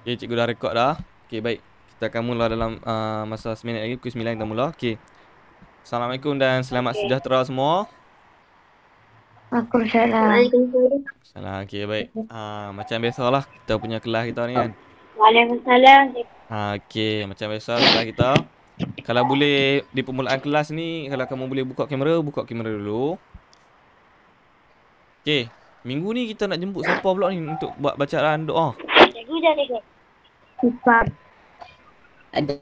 Okay, cikgu dah rekod dah. Okay, baik. Kita akan mula dalam uh, masa 9 minit lagi. Pukul 9 kita mula. Okay. Assalamualaikum dan selamat okay. sejahtera semua. Waalaikumsalam. Salam. Okay, baik. Uh, macam biasa lah kita punya kelas kita ni kan. Waalaikumsalam. Uh, ah, okay, macam biasa kelas kita. Kalau boleh di permulaan kelas ni, kalau kamu boleh buka kamera, buka kamera dulu. Okay, minggu ni kita nak jemput siapa pula ni untuk buat bacaan doa? Ada,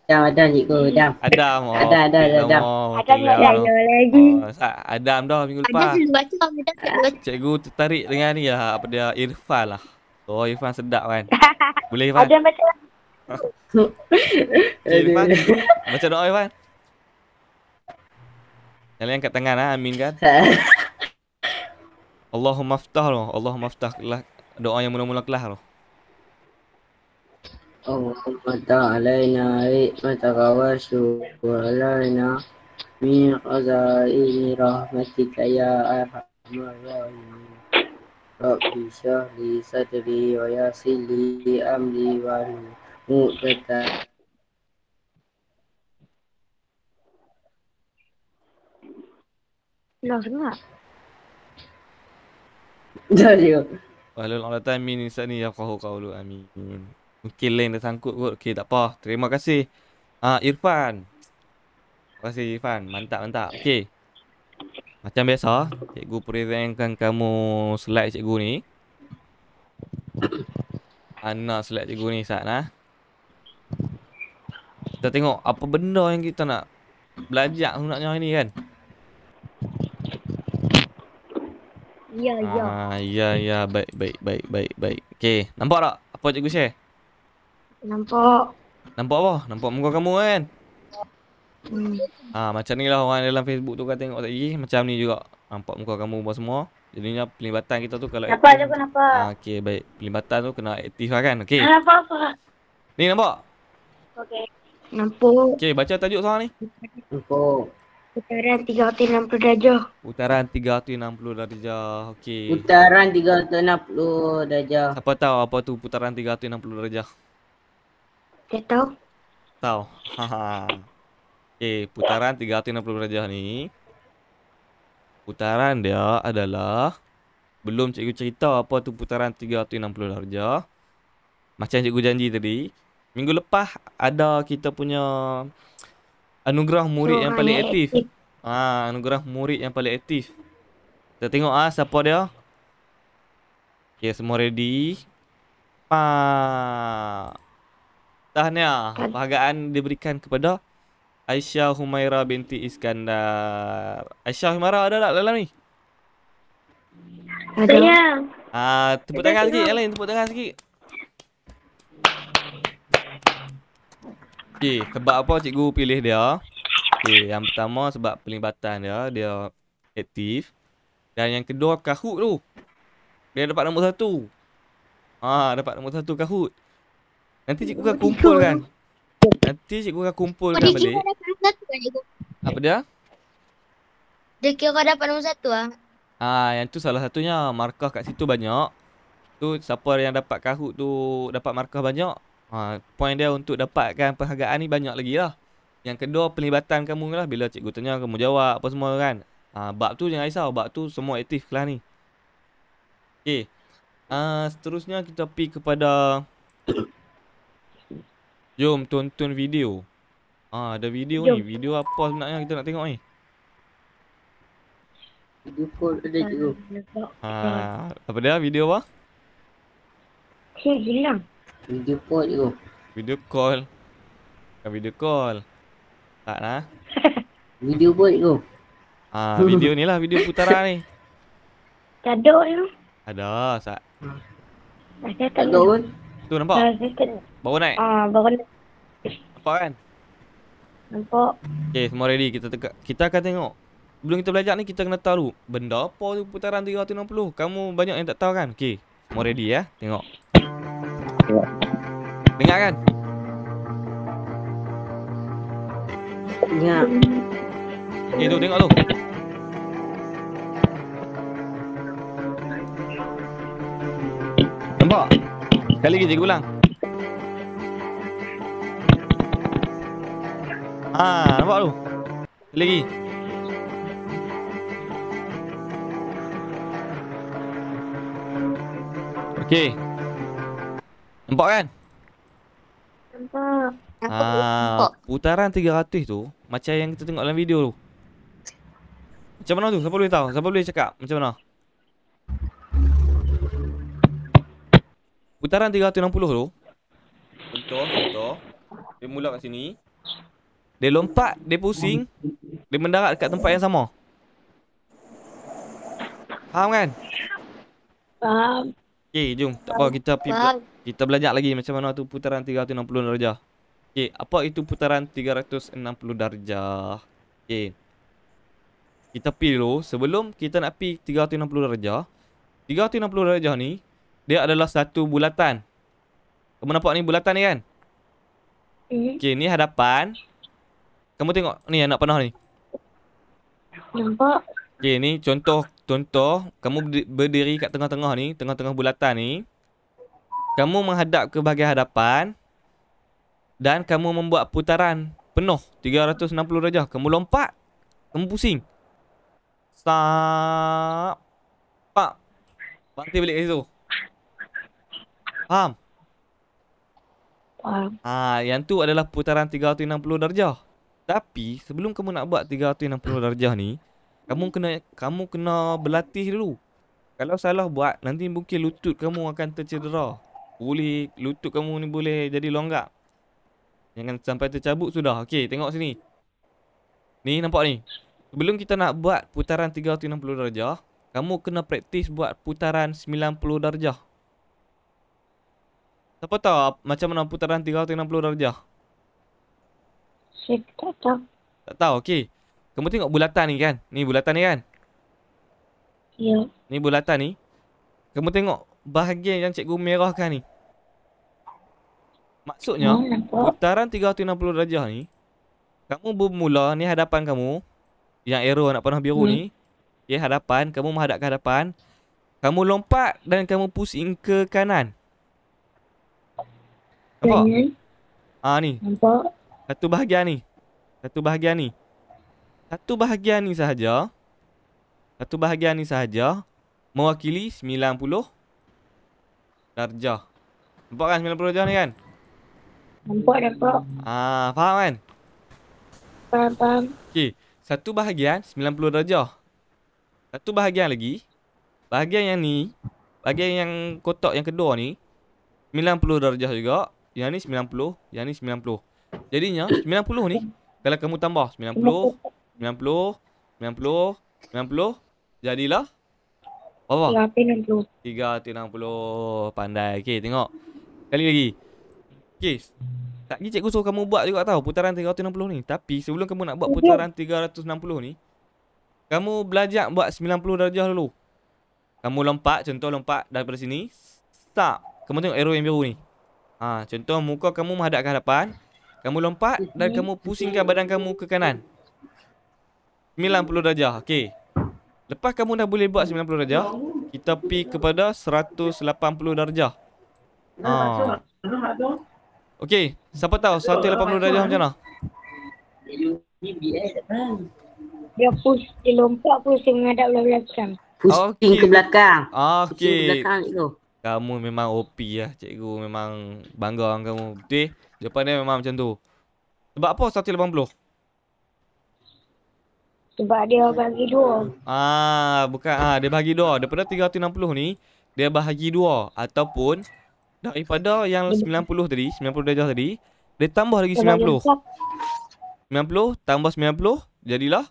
ada, ada, cikgu, hmm. Adam. Adam, oh, Adam, Adam, okay, Adam. Oh, Adam, okay, Adam, Adam, Adam, lagi. Oh, Adam dah minggu Adam lepas. Adam baca, Adam baca. Cikgu tertarik dengan ni lah, apa dia, Irfan lah. Oh, Irfan sedap kan. Boleh, Irfan? Adam baca. Cik Irfan, baca doa, Irfan. Yang angkat tangan lah, amin kan. Allahumma aftah lah, Allahumma aftah lah. Doa yang mula-mula kelah lah. اللهم علينا نعمتك واشرف علينا من خزائن رحمتك يا أرحم الراحمين رب اشرح لي صدري ويسر لي أمري لا لا لا لا لا لا لا لا لا Mungkin lain dah sangkut kot. Okey, tak apa. Terima kasih. Ah, uh, Irfan. Terima kasih Irfan. Mantap, mantap. Okey. Macam biasa, cikgu presentkan kamu slide cikgu ni. Ana slide cikgu ni saat nah. Kita tengok apa benda yang kita nak belajar sebenarnya hari ni kan. Ya, ya. Ah, ya, ya. Baik, baik, baik, baik, baik. Okey, nampak tak apa cikgu share? Nampak. Nampak apa? Nampak muka kamu kan? Hmm. Ah macam ni lah orang dalam Facebook tu kata tengok tadi. Macam ni juga. Nampak muka kamu buat semua. Jadinya pelibatan kita tu kalau Nampak aktif, je pun nampak. Ah, ha, okay baik. Pelibatan tu kena aktif lah kan? Okay. Ah, nampak apa? Ni nampak? Okay. Nampak. Okay baca tajuk soal ni. Nampak. Utaran 360 darjah. Utaran 360 darjah. Okey. Utaran 360 darjah. Siapa tahu apa tu putaran 360 darjah? Saya tahu. Tahu. Okey, eh, putaran 360 darjah ni. Putaran dia adalah belum cikgu cerita apa tu putaran 360 darjah. Macam cikgu janji tadi, minggu lepas ada kita punya anugerah murid oh, yang paling aktif. aktif. Ha, ah, anugerah murid yang paling aktif. Kita tengok ah siapa dia. Okey, semua ready. Pak. Ah. Tahniah kan. penghargaan diberikan kepada Aisyah Humaira binti Iskandar. Aisyah Humaira ada tak dalam ni? Ada. Ah, ya. uh, tepuk tangan sikit Elin, tepuk tangan sikit. Okey, sebab apa cikgu pilih dia? Okey, yang pertama sebab pelibatan dia, dia aktif. Dan yang kedua Kahoot tu. Dia dapat nombor satu. Ah, dapat nombor satu Kahoot. Nanti cikgu kumpul kan? Nanti cikgu akan kumpulkan kan balik. Dia kira satu kan Apa dia? Dia kira dapat nombor satu lah. Ah, yang tu salah satunya. Markah kat situ banyak. Tu siapa yang dapat kahut tu dapat markah banyak. Ah, point dia untuk dapatkan penghargaan ni banyak lagi lah. Yang kedua pelibatan kamu lah. Bila cikgu tanya kamu jawab apa semua kan. Ah, bab tu jangan risau. Bab tu semua aktif kelas ni. Okay. Ah, seterusnya kita pergi kepada... Jom tonton video. Ah, ada video Jom. ni. Video apa sebenarnya kita nak tengok ni? Video call ada juga. Ha, ah, apa dia? Video apa? hilang. Video call cikgu. Video call. Ah, video call. Tak nak? video pun cikgu. Ah, video ni lah. Video putaran ni. Tak ada cikgu. Ada, Sat. Ada tak ada Tu nampak? Tak ah, ada. Baru naik? Ah, baru naik. Nampak kan? Nampak. Okay, semua ready. Kita teka. kita akan tengok. Belum kita belajar ni, kita kena tahu benda apa tu putaran 360. Kamu banyak yang tak tahu kan? Okay, semua ready ya. Tengok. Dengar kan? Dengar. Okay, tu tengok tu. Nampak? Kali lagi cikgu ulang. Haa, ah, nampak tu? Lagi Okey Nampak kan? Nampak ah, Aku ha, Putaran 300 tu Macam yang kita tengok dalam video tu Macam mana tu? Siapa boleh tahu? Siapa boleh cakap? Macam mana? Putaran 360 tu Contoh, contoh Dia mula kat sini dia lompat, dia pusing, dia mendarat dekat tempat yang sama. Faham kan? Faham. Okey, jom. Tak apa kita pi kita belajar lagi macam mana tu putaran 360 darjah. Okey, apa itu putaran 360 darjah? Okey. Kita pi dulu sebelum kita nak pi 360 darjah. 360 darjah ni dia adalah satu bulatan. Kamu nampak ni bulatan ni kan? Hmm. Okey, ni hadapan. Kamu tengok ni anak panah ni. Nampak. Okey, ni contoh contoh kamu berdiri kat tengah-tengah ni, tengah-tengah bulatan ni. Kamu menghadap ke bahagian hadapan dan kamu membuat putaran penuh 360 darjah. Kamu lompat, kamu pusing. Stop. Pak. pasti balik esok. Faham? Faham. Ah, yang tu adalah putaran 360 darjah. Tapi sebelum kamu nak buat 360 darjah ni, kamu hmm. kena kamu kena berlatih dulu. Kalau salah buat, nanti mungkin lutut kamu akan tercedera. Boleh lutut kamu ni boleh jadi longgar. Jangan sampai tercabut sudah. Okey, tengok sini. Ni nampak ni. Sebelum kita nak buat putaran 360 darjah, kamu kena praktis buat putaran 90 darjah. Siapa tahu macam mana putaran 360 darjah? tak tahu. Tak tahu, okey. Kamu tengok bulatan ni kan? Ni bulatan ni kan? Ya. Ni bulatan ni. Kamu tengok bahagian yang cikgu merahkan ni. Maksudnya, putaran 360 darjah ni, kamu bermula ni hadapan kamu, yang arrow nak panah biru hmm. ni, ya okay, hadapan, kamu menghadap ke hadapan, kamu lompat dan kamu pusing ke kanan. Nampak? Ah ni. Nampak? Satu bahagian ni. Satu bahagian ni. Satu bahagian ni sahaja. Satu bahagian ni sahaja. Mewakili 90 darjah. Nampak kan 90 darjah ni kan? Nampak, nampak. Haa, ah, faham kan? Faham, faham. Okey. Satu bahagian 90 darjah. Satu bahagian lagi. Bahagian yang ni. Bahagian yang kotak yang kedua ni. 90 darjah juga. Yang ni 90. Yang ni 90. Jadinya 90 ni kalau kamu tambah 90 90 90 90 jadilah berapa? 360. 360 pandai. Okey, tengok. Sekali lagi. Okey. Tak ni cikgu suruh kamu buat juga tahu putaran 360 ni. Tapi sebelum kamu nak buat putaran 360 ni, kamu belajar buat 90 darjah dulu. Kamu lompat, contoh lompat daripada sini. Stop. Kamu tengok arrow yang biru ni. Ha, contoh muka kamu menghadap ke hadapan. Kamu lompat dan mhm. kamu pusingkan badan kamu ke kanan. 90 darjah. Okey. Lepas kamu dah boleh buat 90 darjah, kita pergi kepada 180 darjah. Ha. Okey, siapa tahu 180 darjah macam mana? Dia push, dia lompat, pusing menghadap belakang. Pusing ke belakang. Okey. Pusing ke belakang itu. Kamu memang OP lah cikgu Memang bangga orang kamu Betul? Depan eh? dia memang macam tu Sebab apa 180? Sebab dia bagi dua Ah bukan ah dia bagi dua Daripada 360 ni Dia bagi dua Ataupun Daripada yang 90 tadi 90 darjah tadi Dia tambah lagi 90 90 tambah 90 Jadilah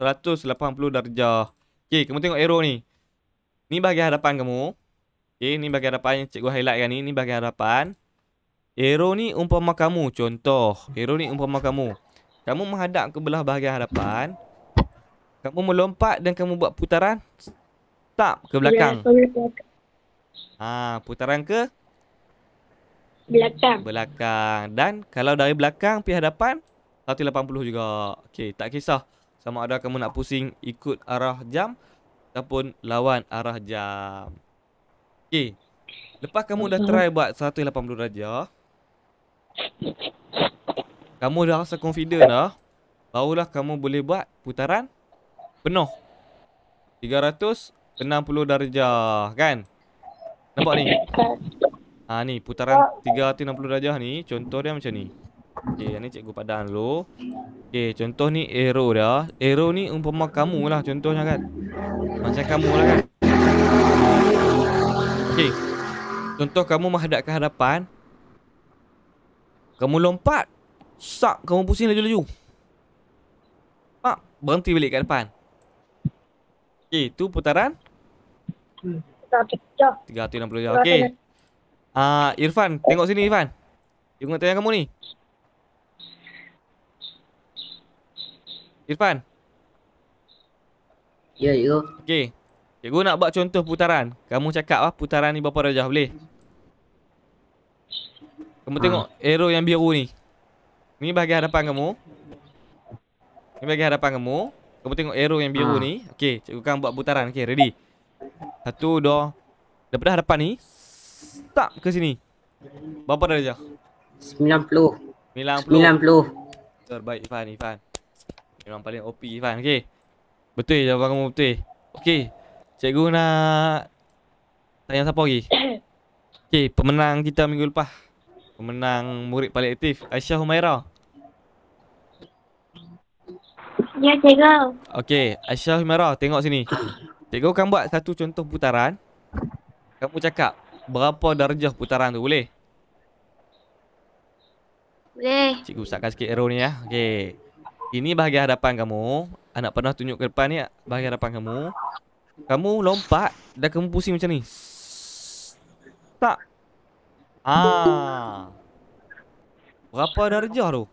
180 darjah Okay kamu tengok arrow ni Ni bahagian hadapan kamu Okay, eh, ni bahagian harapan yang cikgu kan? ni. Ni bahagian harapan. Arrow ni umpama kamu. Contoh. Arrow ni umpama kamu. Kamu menghadap ke belah bahagian harapan. Kamu melompat dan kamu buat putaran. tak ke belakang. Ha, putaran ke? Belakang. Belakang. Dan kalau dari belakang pihak hadapan, 180 juga. Okey, tak kisah. Sama ada kamu nak pusing ikut arah jam ataupun lawan arah jam. Okey, eh, Lepas kamu dah mhm. try buat 180 darjah. Kamu dah rasa confident dah. Barulah kamu boleh buat putaran penuh. 360 darjah kan? Nampak ni? Ha ni putaran 360 darjah ni. Contoh dia macam ni. Okay eh, yang ni cikgu padan dulu. Okay eh, contoh ni arrow dia. Arrow ni umpama kamu lah contohnya kan. Macam kamu lah kan. Okay. Contoh kamu menghadap ke hadapan. Kamu lompat. Sak, kamu pusing laju-laju. Pak, berhenti balik ke depan. Okay, tu putaran. Hmm. 360 jam. Okay. Ah, uh, Irfan, tengok sini Irfan. Tengok tayang kamu ni. Irfan. Ya, yeah, yo. Okey. Cikgu nak buat contoh putaran. Kamu cakap lah putaran ni berapa darjah boleh? Kamu ha. tengok arrow yang biru ni. Ni bahagian hadapan kamu. Ni bahagian hadapan kamu. Kamu tengok arrow yang biru ha. ni. Okey, cikgu kan buat putaran. Okey, ready. Satu, dua. Daripada hadapan ni, stop ke sini. Berapa darjah? 90. 90. 90. Terbaik Ifan, Ifan. Memang paling OP Ifan. Okey. Betul jawapan kamu betul. Okey, Cikgu nak tanya siapa lagi? Okey, pemenang kita minggu lepas. Pemenang murid paling aktif, Aisyah Humaira. Ya, cikgu. Okey, Aisyah Humaira, tengok sini. Cikgu akan buat satu contoh putaran. Kamu cakap berapa darjah putaran tu, boleh? Boleh. Cikgu usahakan sikit arrow ni ya. Okey. Ini bahagian hadapan kamu. Anak pernah tunjuk ke depan ni bahagian hadapan kamu. Kamu lompat dan kamu pusing macam ni. Tak. Ah. Berapa darjah tu?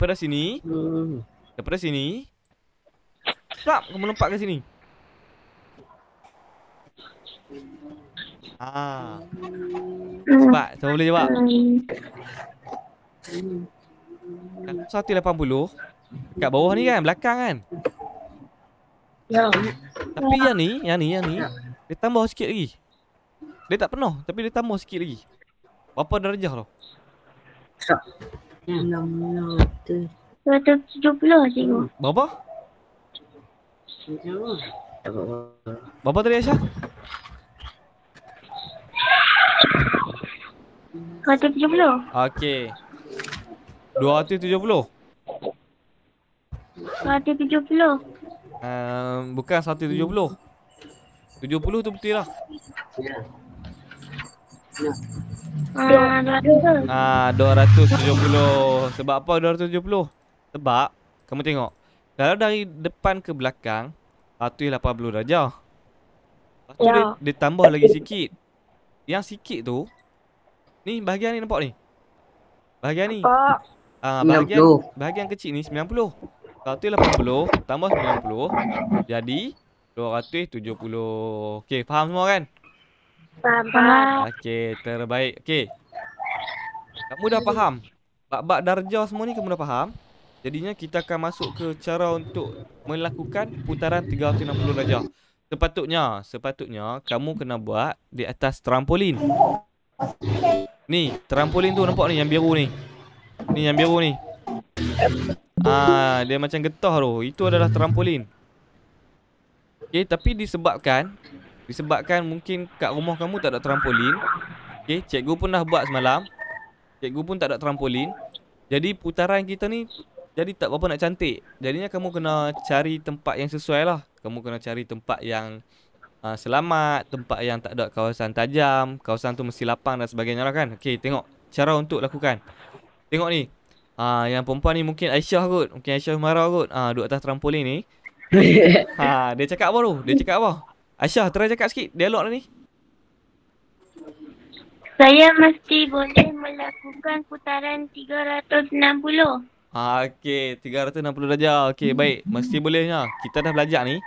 pada sini. Daripada sini. Tak, kamu lompat ke sini. Ah. Cepat, saya boleh jawab. Kan? Satu lapan puluh Kat bawah ni kan Belakang kan Ya Tapi yang ni Yang ni yang ni Dia tambah sikit lagi Dia tak penuh Tapi dia tambah sikit lagi Berapa darjah tu Hmm. 670 cikgu. Berapa? 670. Berapa tadi Aisyah? 470. Okey dua dua tujuh puluh 270. tujuh puluh bukan satu tujuh puluh tujuh puluh tu betul lah. Ah, dua ratus Yeah. Ah, 270. Ah, 270. Sebab apa puluh Sebab kamu tengok. Kalau dari depan ke belakang 180 darjah. Lepas tu ya. dia, tambah lagi sikit. Yang sikit tu ni bahagian ni nampak ni. Bahagian ni. Ah bahagian, bahagian kecil ni 90 180 tambah 90 Jadi 270 Okay faham semua kan? Faham, faham. Okay terbaik Okay Kamu dah faham? Bak-bak darjah semua ni kamu dah faham? Jadinya kita akan masuk ke cara untuk melakukan putaran 360 darjah. Sepatutnya, sepatutnya kamu kena buat di atas trampolin. Ni, trampolin tu nampak ni yang biru ni. Ni yang biru ni. Ah, dia macam getah tu. Itu adalah trampolin. Okey, tapi disebabkan disebabkan mungkin kat rumah kamu tak ada trampolin. Okey, cikgu pun dah buat semalam. Cikgu pun tak ada trampolin. Jadi putaran kita ni jadi tak apa berapa nak cantik. Jadinya kamu kena cari tempat yang sesuai lah. Kamu kena cari tempat yang uh, selamat, tempat yang tak ada kawasan tajam, kawasan tu mesti lapang dan sebagainya lah kan. Okey, tengok cara untuk lakukan. Tengok ni. Ah yang perempuan ni mungkin Aisyah kot. Mungkin Aisyah marah kot. Ah uh, duduk atas trampolin ni. ha dia cakap apa tu? Dia cakap apa? Aisyah try cakap sikit dialog lah ni. Saya mesti boleh melakukan putaran 360. Ah ha, okey 360 darjah. Okey baik. Mesti bolehnya. Kita dah belajar ni.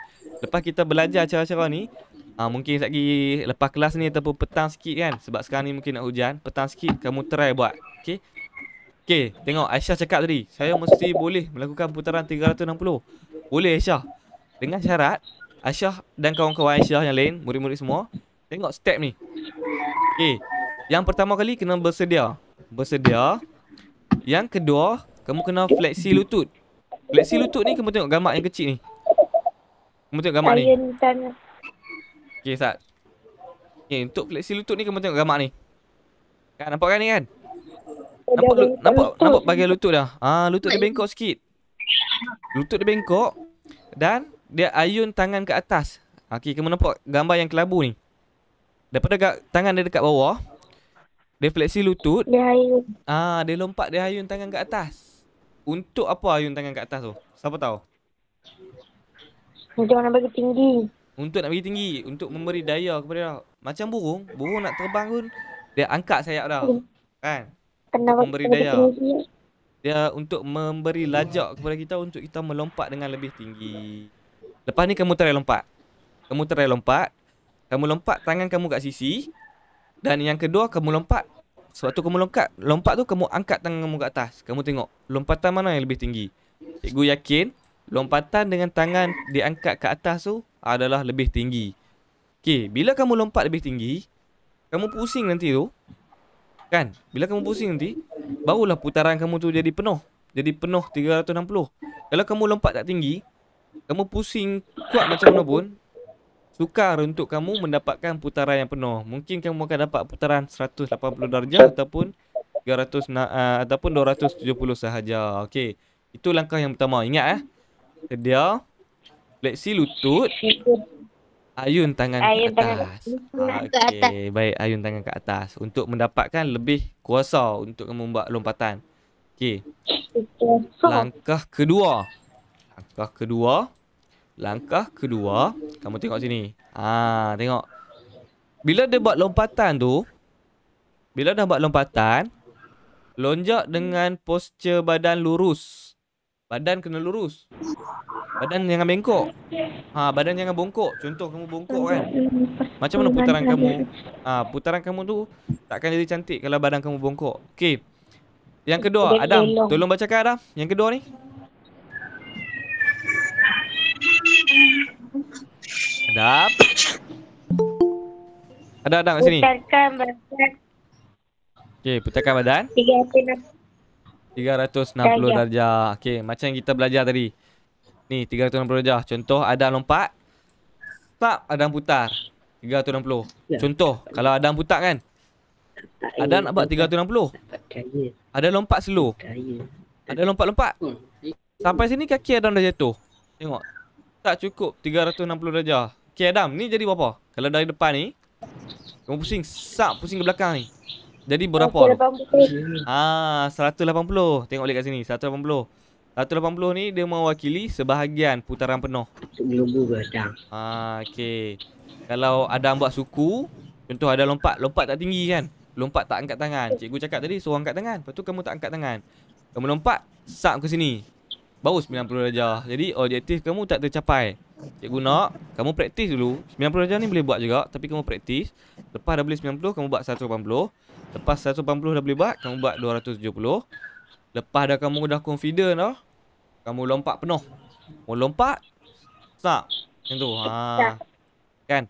Lepas kita belajar cara-cara ni, Ah mungkin lagi lepas kelas ni ataupun petang sikit kan sebab sekarang ni mungkin nak hujan petang sikit kamu try buat okey Okay, tengok Aisyah cakap tadi Saya mesti boleh melakukan putaran 360 Boleh Aisyah Dengan syarat Aisyah dan kawan-kawan Aisyah yang lain Murid-murid semua Tengok step ni Okay Yang pertama kali kena bersedia Bersedia Yang kedua Kamu kena fleksi lutut Fleksi lutut ni kamu tengok gamak yang kecil ni Kamu tengok gamak ni Okay, Sat Okay, untuk fleksi lutut ni kamu tengok gamak ni Kan, nampak kan ni kan? nampak lu, nampak lutut. nampak bagian lutut dah. Ah lutut dia bengkok sikit. Lutut dia bengkok dan dia ayun tangan ke atas. Ah, okey, kamu nampak gambar yang kelabu ni. Daripada kat, tangan dia dekat bawah, refleksi lutut. Dia ayun. Ah, dia lompat dia ayun tangan ke atas. Untuk apa ayun tangan ke atas tu? Siapa tahu? Untuk nak bagi tinggi. Untuk nak bagi tinggi, untuk memberi daya kepada dia. Macam burung, burung nak terbang pun dia angkat sayap dah. Hmm. Kan? penawar pemberi daya. Eh? Dia untuk memberi lajak kepada kita untuk kita melompat dengan lebih tinggi. Lepas ni kamu try lompat. Kamu try lompat. Kamu lompat tangan kamu kat sisi. Dan yang kedua kamu lompat. Sewaktu kamu lompat, lompat tu kamu angkat tangan kamu kat atas. Kamu tengok lompatan mana yang lebih tinggi. Cikgu yakin lompatan dengan tangan diangkat ke atas tu adalah lebih tinggi. Okey, bila kamu lompat lebih tinggi, kamu pusing nanti tu. Kan? Bila kamu pusing nanti, barulah putaran kamu tu jadi penuh. Jadi penuh 360. Kalau kamu lompat tak tinggi, kamu pusing kuat macam mana pun, sukar untuk kamu mendapatkan putaran yang penuh. Mungkin kamu akan dapat putaran 180 darjah ataupun 300 uh, ah, ataupun 270 sahaja. Okey. Itu langkah yang pertama. Ingat eh. Dia fleksi lutut, Ayun tangan ayun ke atas. Ah, okey, baik ayun tangan ke atas untuk mendapatkan lebih kuasa untuk membuat lompatan. Okey. Langkah kedua. Langkah kedua. Langkah kedua, kamu tengok sini. Ah, tengok. Bila dia buat lompatan tu, bila dah buat lompatan, lonjak dengan postur badan lurus. Badan kena lurus. Badan jangan bengkok. Ha, badan jangan bongkok. Contoh kamu bongkok kan. Macam mana putaran kamu? Ha, putaran kamu tu takkan jadi cantik kalau badan kamu bongkok. Okey. Yang kedua, Adam, tolong bacakan Adam. Yang kedua ni. Adam. Ada Adam kat sini. Putarkan badan. Okey, putarkan badan. 360 darjah. Okey, macam yang kita belajar tadi. Ni 360 darjah Contoh ada lompat Tak Adam putar 360 ya. Contoh tak Kalau Adam putar kan ada Adam nak buat 360 tak kaya. Adam lompat slow Ada lompat-lompat hmm. Sampai sini kaki ada dah jatuh Tengok Tak cukup 360 darjah Okay Adam ni jadi berapa? Kalau dari depan ni Kamu pusing Sap pusing ke belakang ni jadi berapa? 180. Ah, 180. Tengok balik kat sini. 180 ni dia mewakili sebahagian putaran penuh. Lembu berdang. Ha okey. Kalau ada buat suku, contoh ada lompat, lompat tak tinggi kan? Lompat tak angkat tangan. Cikgu cakap tadi suruh angkat tangan. Lepas tu kamu tak angkat tangan. Kamu lompat, sap ke sini. Baru 90 darjah. Jadi objektif kamu tak tercapai. Cikgu nak kamu praktis dulu. 90 darjah ni boleh buat juga tapi kamu praktis. Lepas dah boleh 90, kamu buat 180. Lepas 180 dah boleh buat, kamu buat 270. Lepas dah kamu dah confident dah Kamu lompat penuh Mau lompat Tak Macam tu ha. Kan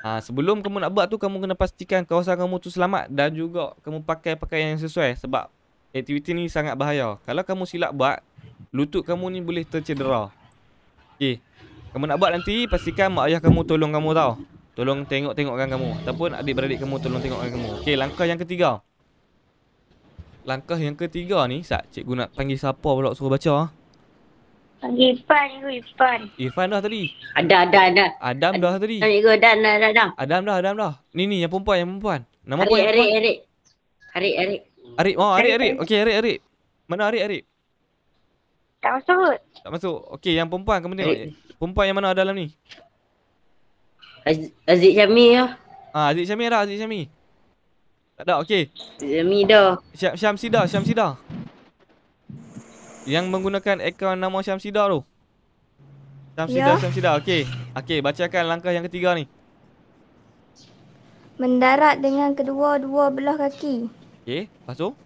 ha, Sebelum kamu nak buat tu Kamu kena pastikan kawasan kamu tu selamat Dan juga kamu pakai pakaian yang sesuai Sebab aktiviti ni sangat bahaya Kalau kamu silap buat Lutut kamu ni boleh tercedera Okay Kamu nak buat nanti Pastikan mak ayah kamu tolong kamu tau Tolong tengok-tengokkan kamu Ataupun adik-beradik kamu tolong tengokkan kamu Okay langkah yang ketiga langkah yang ketiga ni Sat, cikgu nak panggil siapa pula suruh baca ah? Panggil Ipan cikgu, Ipan dah tadi Ada, ada, ada Adam dah Ad- tadi Cikgu, Adam, Adam, Adam Adam dah, Adam dah Ni ni, yang perempuan, yang perempuan Nama Arik, perempuan? Arik, Arik Arik, Arik Arik, oh Arik, Arik Okey, Arik, Arik Mana Arik, Arik? Tak masuk Tak masuk, okey yang perempuan kamu tengok Perempuan yang mana dalam ni? Aziz, ya. ah, Aziz Syami lah ya. Aziz Syami dah, Aziz Syami tak ada, okey. Syamsida. Syam Syamsida, Syamsida. Yang menggunakan akaun nama Syamsida tu. Syamsida, ya. Syamsida. Okey. Okey, bacakan langkah yang ketiga ni. Mendarat dengan kedua-dua belah kaki. Okey, lepas tu?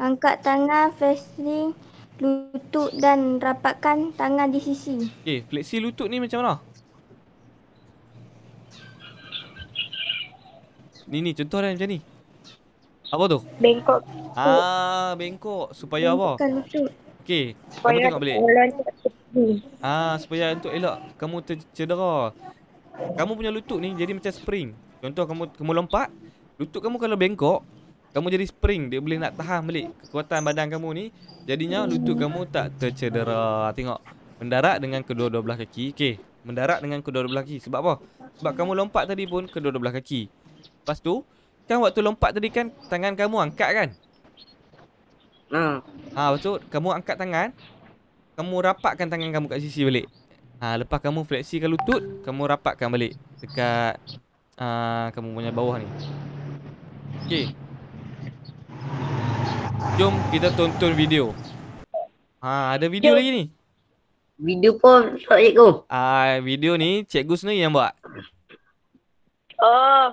Angkat tangan, flexing lutut dan rapatkan tangan di sisi. Okey, flexing lutut ni macam mana? Ni ni, contoh dia macam ni. Apa tu? Bengkok. Ah, bengkok supaya Bengkokkan apa? Suit. Okay, supaya kamu tengok balik. Ah, supaya untuk elak kamu tercedera. Kamu punya lutut ni jadi macam spring. Contoh kamu kamu lompat, lutut kamu kalau bengkok, kamu jadi spring, dia boleh nak tahan balik kekuatan badan kamu ni. Jadinya lutut kamu tak tercedera. Tengok. Mendarat dengan kedua-dua belah kaki. Okey, mendarat dengan kedua-dua belah kaki. Sebab apa? Sebab kamu lompat tadi pun kedua-dua belah kaki. Lepas tu, Kan waktu lompat tadi kan tangan kamu angkat kan? Ha. Ha betul. Kamu angkat tangan. Kamu rapatkan tangan kamu kat sisi balik. Ha lepas kamu fleksikan lutut, kamu rapatkan balik dekat a ha, uh, kamu punya bawah ni. Okey. Jom kita tonton video. Ha ada video Jom. lagi ni. Video pun cikgu. Ah uh, video ni cikgu sendiri yang buat. Oh.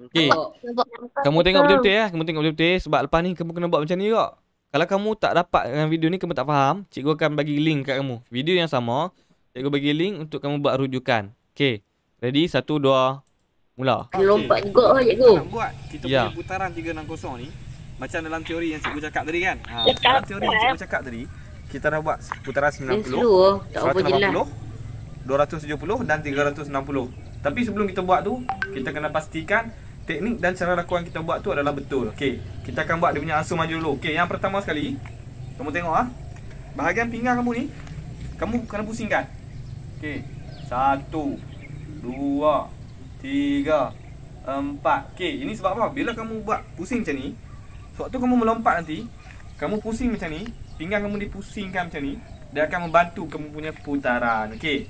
Okay. Kamu tengok betul-betul ya. Kamu tengok betul-betul sebab lepas ni kamu kena buat macam ni juga. Kalau kamu tak dapat dengan video ni, kamu tak faham, cikgu akan bagi link kat kamu. Video yang sama, cikgu bagi link untuk kamu buat rujukan. Okay. Ready? Satu, dua, mula. Okay. Lompat juga lah cikgu. Nak buat, kita yeah. punya putaran 360 ni. Macam dalam teori yang cikgu cakap tadi kan. Ha. Dalam teori yang lah, cikgu eh. cakap tadi, kita dah buat putaran 90, tak 180, 270 lah. dan 360. Tapi sebelum kita buat tu, kita kena pastikan teknik dan cara lakuan kita buat tu adalah betul. Okey, kita akan buat dia punya asum maju dulu. Okey, yang pertama sekali, kamu tengok ah. Bahagian pinggang kamu ni, kamu kena pusingkan. Okey. Satu Dua Tiga Empat Okey, ini sebab apa? Bila kamu buat pusing macam ni Sewaktu kamu melompat nanti Kamu pusing macam ni Pinggang kamu dipusingkan macam ni Dia akan membantu kamu punya putaran Okey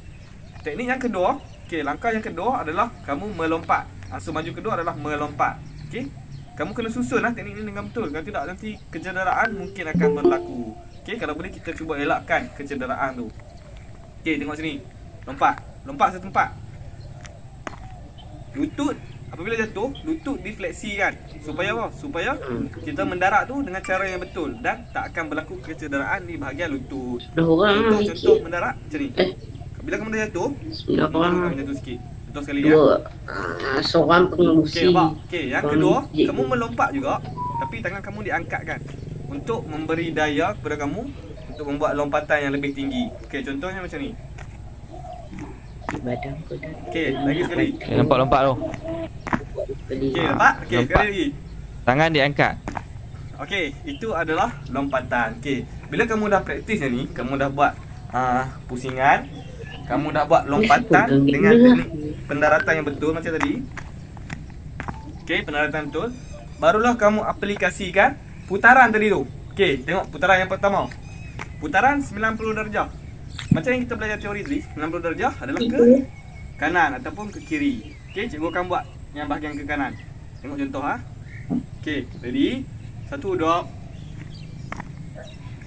Teknik yang kedua Okey, langkah yang kedua adalah Kamu melompat Asal ah, maju kedua adalah melompat. Okay, Kamu kena susunlah teknik ini dengan betul. Kalau tidak nanti kecederaan mungkin akan berlaku. Okay, kalau boleh kita cuba elakkan kecederaan tu. Okay, tengok sini. Lompat. Lompat satu tempat. Lutut apabila jatuh, lutut difleksi kan. Supaya apa? Supaya kita mendarat tu dengan cara yang betul dan tak akan berlaku kecederaan di bahagian lutut. Dah orang contoh, lah mendarat macam ni. Eh. Bila kamu dah jatuh, dah jatuh sikit. Betul sekali ya. Dua. Ah, seorang pengungsi. Okey, okay. yang kedua, pengungsi. kamu melompat juga tapi tangan kamu diangkatkan untuk memberi daya kepada kamu untuk membuat lompatan yang lebih tinggi. Okey, contohnya macam ni. Badan kuda. Okey, lagi sekali. Okay, nampak lompat tu. Okey, lah. nampak? Okey, sekali lagi. Tangan diangkat. Okey, itu adalah lompatan. Okey, bila kamu dah praktis ni, kamu dah buat uh, pusingan, kamu dah buat lompatan dengan teknik pendaratan yang betul macam tadi. Okey, pendaratan betul. Barulah kamu aplikasikan putaran tadi tu. Okey, tengok putaran yang pertama. Putaran 90 darjah. Macam yang kita belajar teori tadi, 90 darjah adalah ke kanan ataupun ke kiri. Okey, cikgu akan buat yang bahagian ke kanan. Tengok contoh Ha? Okey, jadi Satu, dua.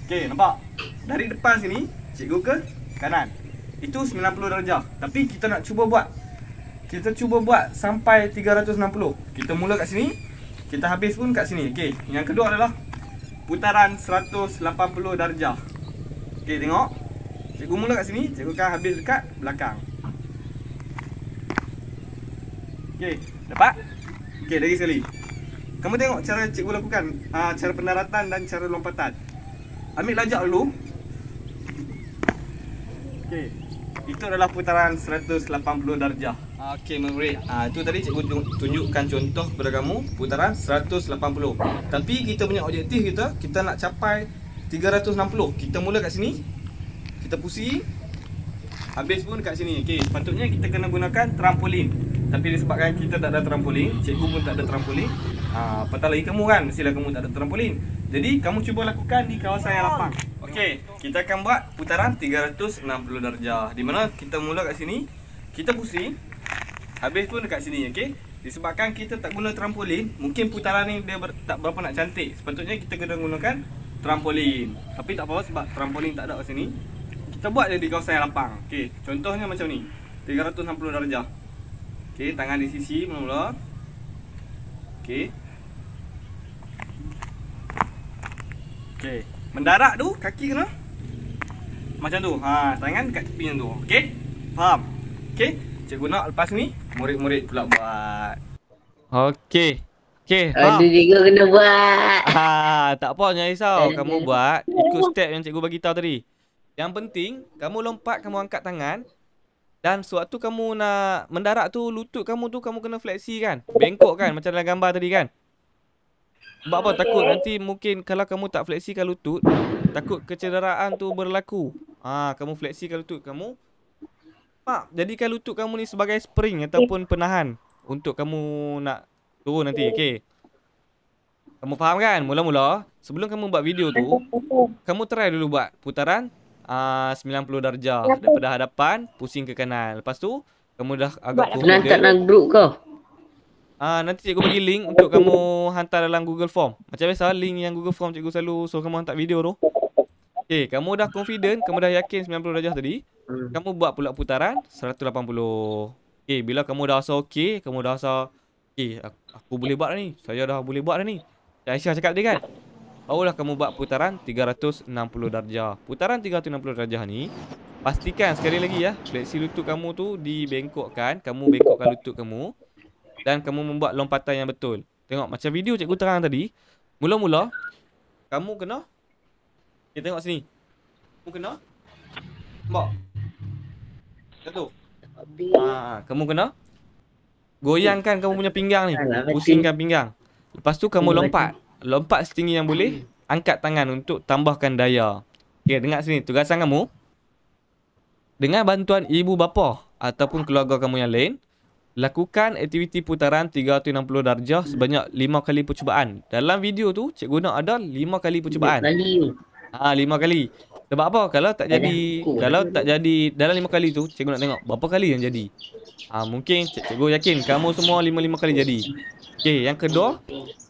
Okey, nampak? Dari depan sini, cikgu ke kanan. Itu 90 darjah. Tapi kita nak cuba buat kita cuba buat sampai 360 kita mula kat sini kita habis pun kat sini Okay. yang kedua adalah putaran 180 darjah okey tengok cikgu mula kat sini cikgu akan habis dekat belakang okey dapat okey lagi sekali kamu tengok cara cikgu lakukan uh, cara pendaratan dan cara lompatan ambil lajak dulu okey itu adalah putaran 180 darjah Okey, murid. Ah, itu tadi cikgu tunjukkan contoh kepada kamu putaran 180. Tapi kita punya objektif kita, kita nak capai 360. Kita mula kat sini. Kita pusing. Habis pun kat sini. Okey, sepatutnya kita kena gunakan trampolin. Tapi disebabkan kita tak ada trampolin, cikgu pun tak ada trampolin. Ah, patah lagi kamu kan, mestilah kamu tak ada trampolin. Jadi, kamu cuba lakukan di kawasan yang lapang. Okey, kita akan buat putaran 360 darjah. Di mana kita mula kat sini. Kita pusing. Habis pun dekat sini okey. Disebabkan kita tak guna trampolin, mungkin putaran ni dia ber, tak berapa nak cantik. Sepatutnya kita guna gunakan trampolin. Tapi tak apa sebab trampolin tak ada kat sini. Kita buat dia di kawasan yang lapang. Okey, contohnya macam ni. 360 darjah. Okey, tangan di sisi mula-mula. Okey. Okey, mendarat tu kaki kena macam tu. Ha, tangan dekat tepi yang tu. Okey. Faham? Okey, cikgu nak lepas ni murid-murid pula buat. Okey. Okey. Ada juga kena buat. Ha, tak apa jangan risau. Kamu buat ikut step yang cikgu bagi tahu tadi. Yang penting kamu lompat, kamu angkat tangan dan sewaktu kamu nak mendarat tu lutut kamu tu kamu kena fleksi kan. Bengkok kan macam dalam gambar tadi kan. Sebab apa takut nanti mungkin kalau kamu tak fleksikan lutut takut kecederaan tu berlaku. Ah, ha, kamu fleksikan lutut kamu Pak, jadikan lutut kamu ni sebagai spring ataupun eh. penahan untuk kamu nak turun nanti. Okey. Kamu faham kan? Mula-mula sebelum kamu buat video tu, kamu try dulu buat putaran ah, uh, 90 darjah okay. daripada hadapan, pusing ke kanan. Lepas tu kamu dah agak kuat. Nak tak nak group kau? Ah uh, nanti cikgu bagi link untuk kamu hantar dalam Google Form. Macam biasa link yang Google Form cikgu selalu suruh kamu hantar video tu. Okey, kamu dah confident, kamu dah yakin 90 darjah tadi. Hmm. Kamu buat pula putaran 180. Okay, bila kamu dah rasa okay, kamu dah rasa okay. Eh, aku, aku boleh buat ni. Saya dah boleh buat dah ni. Aisyah cakap tadi kan? Barulah kamu buat putaran 360 darjah. Putaran 360 darjah ni pastikan sekali lagi ya, fleksi lutut kamu tu dibengkokkan, kamu bengkokkan lutut kamu dan kamu membuat lompatan yang betul. Tengok macam video cikgu terang tadi, mula-mula kamu kena Kita eh, okay, tengok sini. Kamu kena tembak tu. Ah, kamu kena goyangkan kamu punya pinggang ni. Pusingkan pinggang. Lepas tu kamu lompat. Lompat setinggi yang boleh. Angkat tangan untuk tambahkan daya. Okey, dengar sini. Tugasan kamu dengan bantuan ibu bapa ataupun keluarga kamu yang lain, lakukan aktiviti putaran 360 darjah sebanyak 5 kali percubaan. Dalam video tu, cikgu nak ada 5 kali percubaan. Ah ha, lima kali. Sebab apa? Kalau tak jadi, Ayah. kalau tak jadi dalam lima kali tu, cikgu nak tengok berapa kali yang jadi. Ah ha, mungkin cikgu yakin kamu semua lima-lima kali jadi. Okey, yang kedua,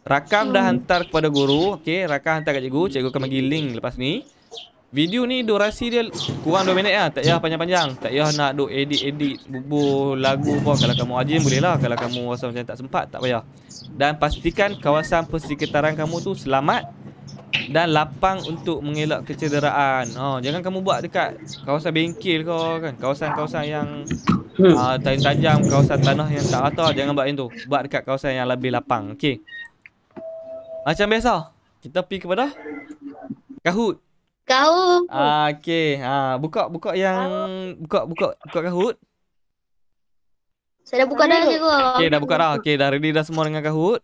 rakam dah hantar kepada guru. Okey, rakam hantar kat cikgu. Cikgu akan bagi link lepas ni. Video ni durasi dia kurang 2 minit lah. Tak payah panjang-panjang. Tak payah nak duk edit-edit bubur lagu pun. Kalau kamu ajin boleh lah. Kalau kamu rasa macam tak sempat, tak payah. Dan pastikan kawasan persekitaran kamu tu selamat dan lapang untuk mengelak kecederaan. oh, jangan kamu buat dekat kawasan bengkel kau kan. Kawasan-kawasan yang hmm. ah uh, tajam, kawasan tanah yang tak rata jangan buat yang tu. Buat dekat kawasan yang lebih lapang. Okey. Macam biasa, kita pergi kepada Kahut. Kahut. Ah okey. Ha, uh, buka buka yang buka buka buka Kahut. Saya dah buka dah, ni cikgu. Okey, dah buka dah. Okey, dah ready dah semua dengan Kahut.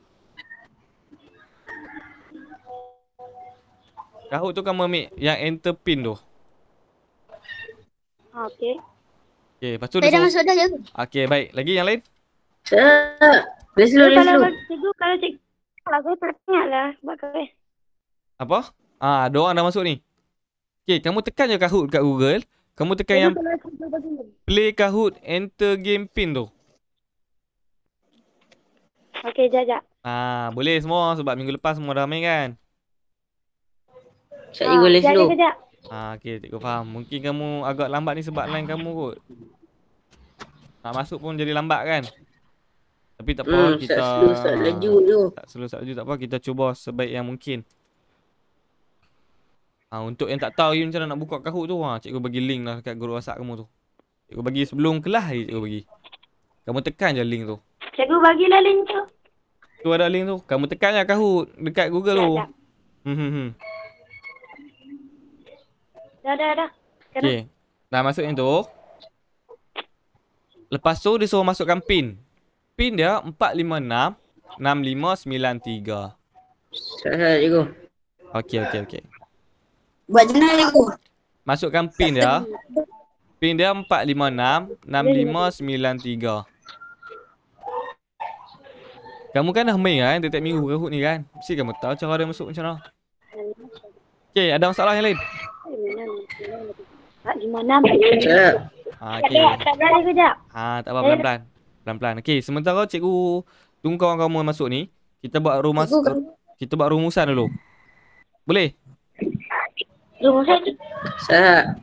Rahut tu kamu ambil yang enter pin tu. Ah, okay. Okay, lepas tu Saya dah suruh. masuk dah cikgu. Okay, baik. Lagi yang lain? Tak. Dia Cikgu, kalau cikgu lah, saya tertinggal lah. Sebab Apa? Ah, ha, dua dah masuk ni. Okay, kamu tekan je Kahoot kat Google. Kamu tekan yang play Kahoot enter game pin tu. Okay, jaga. Ah, boleh semua sebab minggu lepas semua dah main kan? Cikgu ha, Leslo. Ha, okey, cikgu faham. Mungkin kamu agak lambat ni sebab line kamu kot. Nak masuk pun jadi lambat kan? Tapi tak apa hmm, kita tak slow tak laju tu. Tak slow tak kita cuba sebaik yang mungkin. Ha, untuk yang tak tahu you macam nak buka kahut tu ha cikgu bagi link lah dekat guru WhatsApp kamu tu. Cikgu bagi sebelum kelas hari cikgu bagi. Kamu tekan je link tu. Cikgu bagilah link tu. Tu ada link tu. Kamu tekan je kahut dekat Google tak, tu. Hmm hmm hmm. Dah dah dah. Okey. Dah masuk yang tu. Lepas tu dia suruh masukkan pin. Pin dia 456 6593. Selamat cikgu. Okey okey okey. Buat jenis cikgu. Masukkan pin dia. Pin dia 456 6593. Kamu kan dah main kan tiap minggu berahut ni kan? Mesti kamu tahu cara dia masuk macam mana. Okey, ada masalah yang lain? gimana Okay. Ah, tak ada lagi pelan-pelan. tak apa pelan-pelan. pelan-pelan. Okey, sementara cikgu tunggu kawan kamu masuk ni, kita buat rumah kita buat rumusan dulu. Boleh? Rumusan. Sat.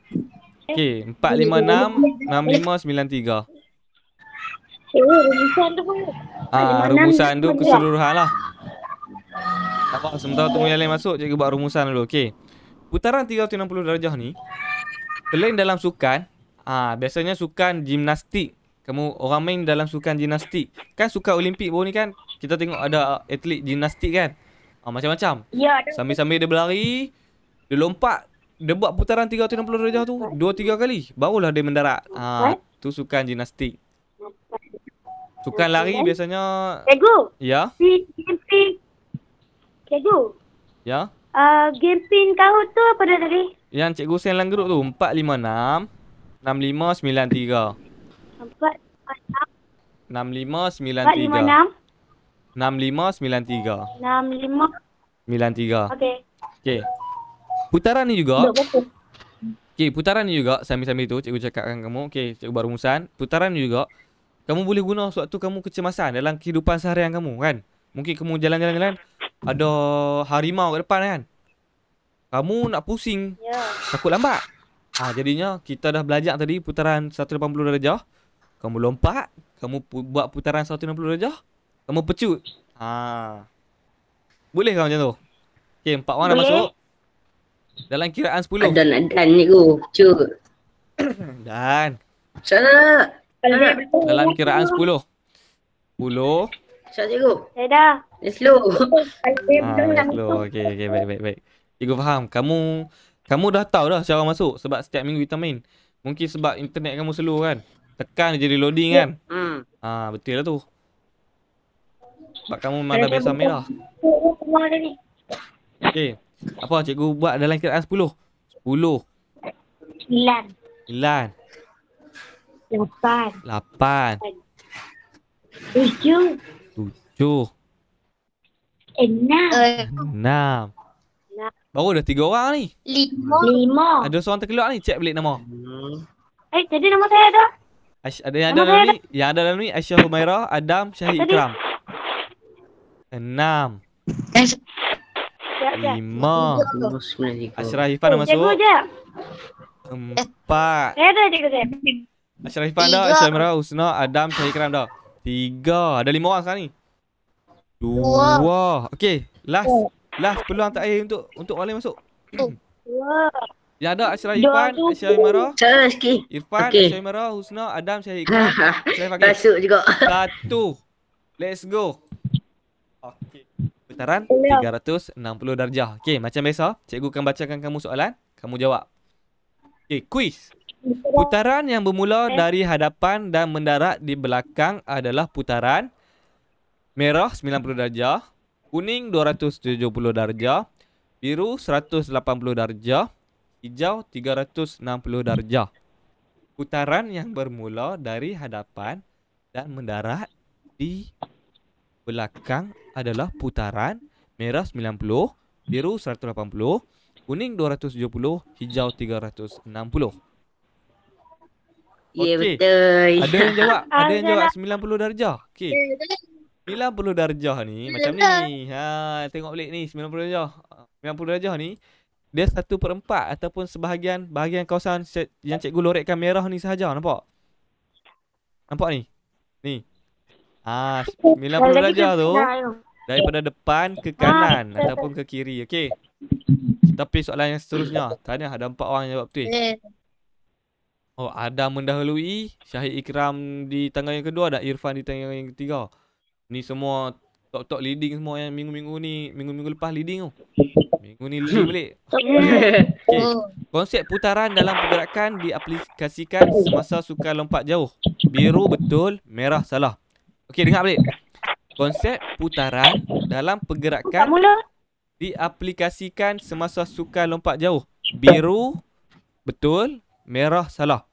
Okey, 4 5 6 6 5 9 3. Cikgu, rumusan tu pun. Ah, rumusan, rumusan tu lah. Tak apa, sementara tunggu yang lain masuk, cikgu buat rumusan dulu. Okey. Putaran 360 darjah ni Selain dalam sukan ah ha, Biasanya sukan gimnastik kamu orang main dalam sukan gimnastik. Kan sukan Olimpik baru ni kan, kita tengok ada atlet gimnastik kan. Ha, macam-macam. Ya, Sambil-sambil dia berlari, dia lompat, dia buat putaran 360 darjah tu 2-3 kali. Barulah dia mendarat. Ha, tu sukan gimnastik. Sukan lari biasanya... Cikgu. Ya. Cikgu. Ya. Uh, game pin kau tu apa dah tadi? Yang Cikgu Sen Langgeruk tu, 456-6593. 456-6593. Enam lima sembilan tiga. Enam lima sembilan tiga. Enam lima sembilan tiga. Okey. Okey. Putaran ni juga. Okey, putaran ni juga sambil-sambil tu cikgu cakapkan kamu. Okey, cikgu baru musan. Putaran ni juga. Kamu boleh guna sewaktu kamu kecemasan dalam kehidupan seharian kamu kan? Mungkin kamu jalan-jalan-jalan ada harimau kat depan eh, kan. Kamu nak pusing. Ya. Takut lambat. Ha, jadinya kita dah belajar tadi putaran 180 darjah. Kamu lompat. Kamu pu- buat putaran 160 darjah. Kamu pecut. Ha. Boleh kan macam tu? Okay, empat orang Boleh. dah masuk. Dalam kiraan 10. Dan dan ni tu. Cuk. Dan. Macam Dalam kiraan 10. 10. Syah cikgu. Eh, Saya dah. Let's slow. Ah, slow. Okay, okay. Baik, baik, baik. Cikgu faham. Kamu kamu dah tahu dah cara masuk sebab setiap minggu kita main. Mungkin sebab internet kamu slow kan. Tekan jadi loading kan. Hmm. Ah, betul lah tu. Sebab kamu memang dah biasa main lah. Okay. Apa cikgu buat dalam kiraan 10? 10. 9. 9. 8. 8. 9. Tujuh. Tujuh. Enam. Enam. Baru dah tiga orang ni. Lima. Ada seorang terkeluar ni. Cek balik nama. Hmm. Eh, tadi nama saya ada. Aish, ada yang ada dalam ni? Yang ada dalam ni Aisyah Humaira, Adam, ah, Syahid Ikram. Enam. Lima. Ashraf Ifan oh, dah masuk. Empat. Saya ada cikgu saya. Ashraf Ifan dah, Aisyah Humaira, Usna, Adam, Syahid Ikram dah. Tiga. Ada lima orang sekarang ni. Dua. Dua. Okey, last oh. last peluang tak air untuk untuk Wali masuk. Oh, dua. Ya ada Ashraf Irfan, Ashraf Imara. Terus okey. Irfan, okay. Ashraf Imara, Husna, Adam, Syahid. Saya pakai. Masuk juga. Satu. Let's go. Okey. Putaran 360 ya. darjah. okay, macam biasa, cikgu akan bacakan kamu soalan, kamu jawab. okay, quiz. Putaran yang bermula eh. dari hadapan dan mendarat di belakang adalah putaran Merah 90 darjah, kuning 270 darjah, biru 180 darjah, hijau 360 darjah. Putaran yang bermula dari hadapan dan mendarat di belakang adalah putaran merah 90, biru 180, kuning 270, hijau 360. Ya, okay. betul. Ada yang jawab? Ada yang jawab 90 darjah. Okey. 90 darjah ni macam ni. Ha tengok balik ni 90 darjah. 90 darjah ni dia satu per empat ataupun sebahagian bahagian kawasan yang cikgu lorekkan merah ni sahaja nampak? Nampak ni? Ni. Ha 90 darjah tu daripada depan ke ah, kanan ha, ataupun ke kiri. Okey. Tapi soalan yang seterusnya. tanya ada empat orang yang jawab betul. Eh. Oh, ada mendahului Syahid Ikram di tangga yang kedua dan Irfan di tangga yang ketiga. Ni semua top-top leading semua yang minggu-minggu ni, minggu-minggu lepas leading tu. Minggu ni leading hmm. balik. Okay. Konsep putaran dalam pergerakan diaplikasikan semasa suka lompat jauh. Biru betul, merah salah. Okey, dengar balik. Konsep putaran dalam pergerakan diaplikasikan semasa suka lompat jauh. Biru betul, merah salah.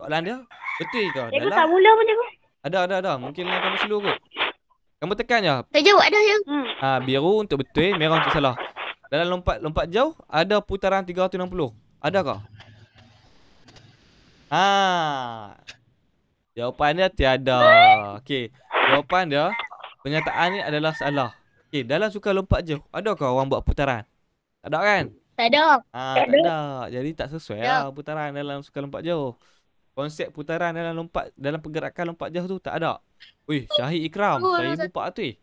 Soalan dia, betul ke? Cikgu tak mula pun cikgu. Ada, ada, ada. Mungkin akan slow kot. Kamu tekan je. Tak jauh ada yang. Hmm. Ha, biru untuk betul, merah untuk salah. Dalam lompat lompat jauh ada putaran 360. Ada ke? Ha. Jawapan dia tiada. Okey. Jawapan dia pernyataan ni adalah salah. Okey, dalam suka lompat jauh, ada ke orang buat putaran? Tak ada kan? Tak ada. Ha, tak, ada. ada. Jadi tak sesuai ya. lah putaran dalam suka lompat jauh konsep putaran dalam lompat dalam pergerakan lompat jauh tu tak ada. Wih, Syahid Ikram, saya buka tu eh.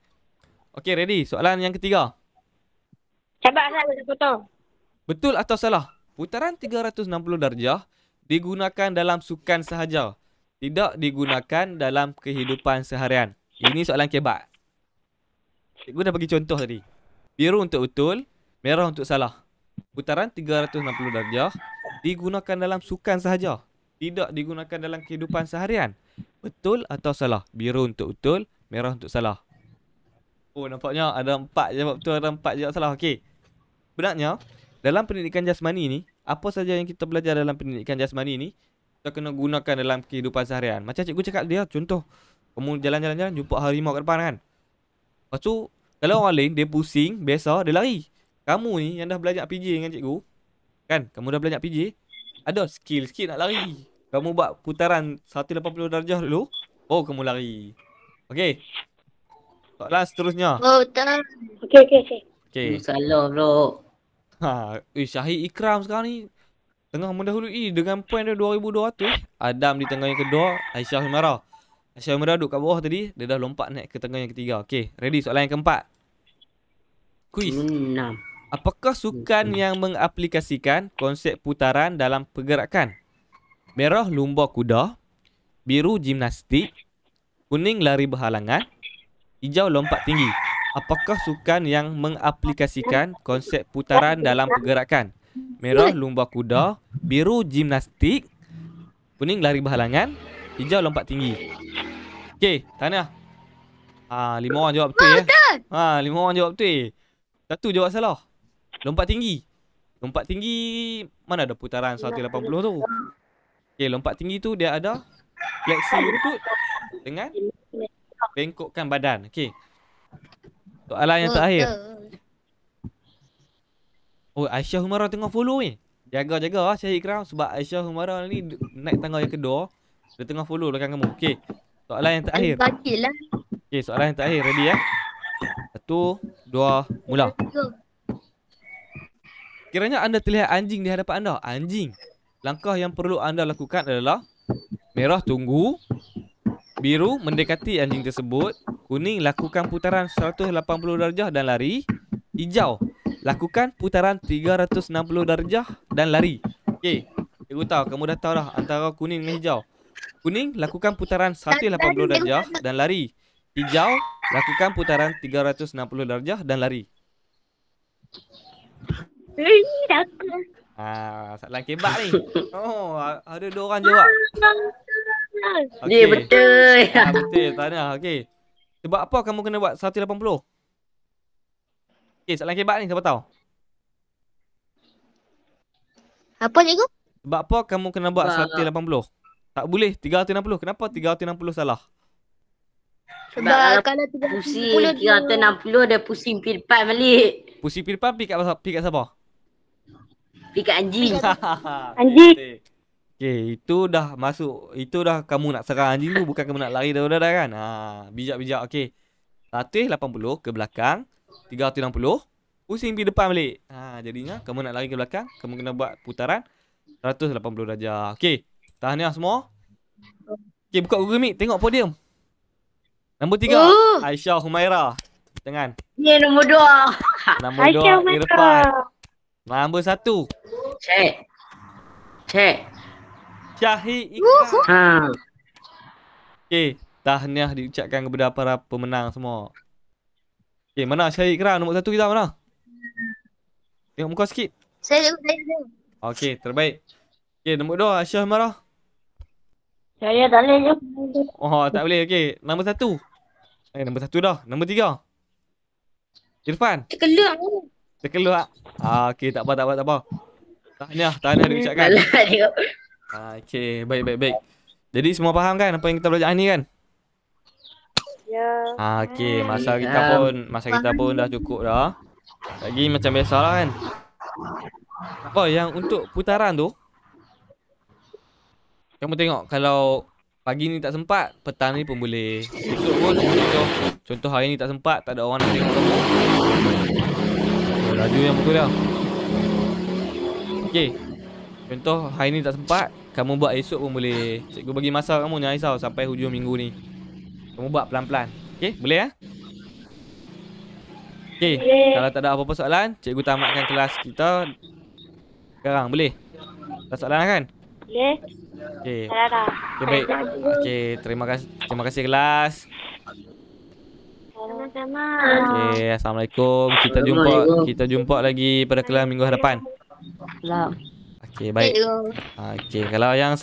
Okey, ready. Soalan yang ketiga. Cabak salah atau Betul Betul atau salah? Putaran 360 darjah digunakan dalam sukan sahaja. Tidak digunakan dalam kehidupan seharian. Ini soalan kebak. Cikgu dah bagi contoh tadi. Biru untuk betul, merah untuk salah. Putaran 360 darjah digunakan dalam sukan sahaja tidak digunakan dalam kehidupan seharian. Betul atau salah? Biru untuk betul, merah untuk salah. Oh, nampaknya ada empat jawab betul, ada empat jawab salah. Okey. Benarnya, dalam pendidikan jasmani ni, apa saja yang kita belajar dalam pendidikan jasmani ni, kita kena gunakan dalam kehidupan seharian. Macam cikgu cakap dia, contoh. Kamu jalan-jalan-jalan, jumpa harimau kat depan kan. Lepas tu, kalau orang lain, dia pusing, biasa, dia lari. Kamu ni yang dah belajar PJ dengan cikgu, kan? Kamu dah belajar PJ, ada skill sikit nak lari. Kamu buat putaran 180 darjah dulu Oh kamu lari Okay Soalan seterusnya Oh Putaran, Okay okay okay Okay hmm, bro Ha Eh Syahid Ikram sekarang ni Tengah mendahului dengan point dia 2200 Adam di tengah yang kedua Aisyah Himara Aisyah Himara duduk kat bawah tadi Dia dah lompat naik ke tengah yang ketiga Okay ready soalan yang keempat Quiz hmm, Enam. Apakah sukan hmm. yang mengaplikasikan konsep putaran dalam pergerakan? Merah lumba kuda. Biru gimnastik. Kuning lari berhalangan. Hijau lompat tinggi. Apakah sukan yang mengaplikasikan konsep putaran dalam pergerakan? Merah lumba kuda. Biru gimnastik. Kuning lari berhalangan. Hijau lompat tinggi. Okay, tanya. Ah lima orang jawab betul ya. Ah lima orang jawab betul. Satu jawab salah. Lompat tinggi. Lompat tinggi mana ada putaran 180 tu? Okay, lompat tinggi tu dia ada flexi lutut dengan bengkokkan badan. Okay. Soalan yang terakhir. Oh, Aisyah Humara tengah follow ni. Jaga-jaga lah Syahid Ikram sebab Aisyah Humara ni naik tangga yang kedua. Dia tengah follow belakang kamu. Okay. Soalan yang terakhir. Bagilah. Okay, soalan yang terakhir. Ready eh? Satu, dua, mula. Kiranya anda terlihat anjing di hadapan anda. Anjing langkah yang perlu anda lakukan adalah merah tunggu, biru mendekati anjing tersebut, kuning lakukan putaran 180 darjah dan lari, hijau lakukan putaran 360 darjah dan lari. Okey, cikgu tahu kamu dah tahu dah antara kuning dengan hijau. Kuning lakukan putaran 180 darjah dan lari. Hijau lakukan putaran 360 darjah dan lari. Ha, ah, soalan kebab ni. Oh, ada dua orang jawab. Okay. Ya, yeah, betul. Ha, betul, tak ada. Okay. Sebab apa kamu kena buat 180? Okay, soalan kebab ni, siapa tahu? Apa cikgu? Sebab apa kamu kena buat Salah. 180? Tak boleh, 360. Kenapa 360 salah? Sebab, sebab kalau 360, pusing, 360 dia pusing pilpan balik. Pusing pilpan pergi kat, pergi kat siapa? Pikat anjing. anjing. Okey, itu dah masuk. Itu dah kamu nak serang anjing tu bukan kamu nak lari dah, dah kan? Ha, bijak-bijak. Okay, Latih 80 ke belakang, 360. Pusing pergi depan balik. Ha, jadinya kamu nak lari ke belakang, kamu kena buat putaran 180 darjah. Okey. Tahniah ya semua. Okay, buka Google Meet, tengok podium. Nombor tiga, uh. Aisyah Humaira. Tangan. Ni yeah, nombor dua, Nombor 2 Irfan. Nombor 1. Cek. Cek. Syahi Ikram. Ha. Okey, tahniah diucapkan kepada para pemenang semua. Okey, mana Syahi Ikram nombor satu kita mana? Tengok muka sikit. Saya saya saya. Okey, terbaik. Okey, nombor dua Aisyah Marah. Saya tak boleh. Oh, tak boleh. Okey, nombor satu. Eh, nombor satu dah. Nombor tiga. Irfan. Terkeluar. Terkeluar. Ah, okey, tak apa, tak apa, tak apa. Tahniah, tahniah dia ucapkan. Ah, okay, baik, baik, baik. Jadi semua faham kan apa yang kita belajar ni kan? Ya. Ah, okay, ya, masa ya. kita pun masa kita pun dah cukup dah. Lagi macam biasa lah kan. Apa yang untuk putaran tu? Kamu tengok kalau pagi ni tak sempat, petang ni pun boleh. Esok pun contoh, contoh hari ni tak sempat, tak ada orang nak tengok. Laju yang betul dah. Okey. Contoh hari ni tak sempat, kamu buat esok pun boleh. Cikgu bagi masa kamu ni Aisau sampai hujung minggu ni. Kamu buat pelan-pelan. Okey, boleh ya? Ha? Okey. Kalau tak ada apa-apa soalan, cikgu tamatkan kelas kita sekarang boleh? Tak soalan lah kan? Boleh. Okey. Okay, baik. Okey, terima kasih. Terima kasih kelas. Sama-sama. Okey, assalamualaikum. Kita jumpa kita jumpa lagi pada kelas minggu hadapan. Salam. Okay baik. Okay kalau yang